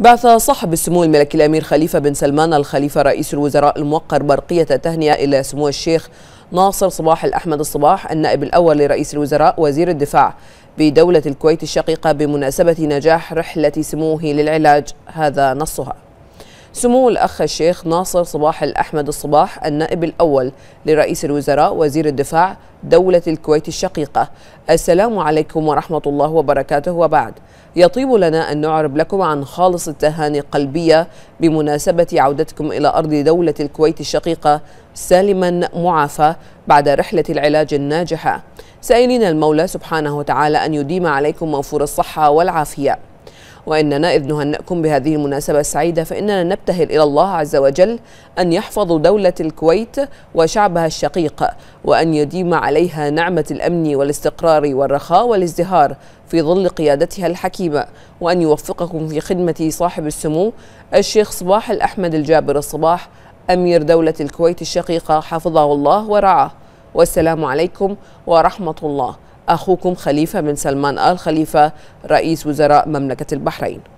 بعث صاحب السمو الملكي الأمير خليفة بن سلمان الخليفة رئيس الوزراء الموقر برقية تهنئة إلى سمو الشيخ ناصر صباح الأحمد الصباح النائب الأول لرئيس الوزراء وزير الدفاع بدولة الكويت الشقيقة بمناسبة نجاح رحلة سموه للعلاج هذا نصها سمو الأخ الشيخ ناصر صباح الأحمد الصباح النائب الأول لرئيس الوزراء وزير الدفاع دولة الكويت الشقيقة السلام عليكم ورحمة الله وبركاته وبعد يطيب لنا أن نعرب لكم عن خالص التهاني قلبية بمناسبة عودتكم إلى أرض دولة الكويت الشقيقة سالما معافى بعد رحلة العلاج الناجحة سائلين المولى سبحانه وتعالى أن يديم عليكم موفور الصحة والعافية وإننا إذ نهنئكم بهذه المناسبة السعيدة فإننا نبتهل إلى الله عز وجل أن يحفظ دولة الكويت وشعبها الشقيق وأن يديم عليها نعمة الأمن والاستقرار والرخاء والازدهار في ظل قيادتها الحكيمة وأن يوفقكم في خدمة صاحب السمو الشيخ صباح الأحمد الجابر الصباح أمير دولة الكويت الشقيقة حفظه الله ورعاه والسلام عليكم ورحمة الله أخوكم خليفة بن سلمان آل خليفة رئيس وزراء مملكة البحرين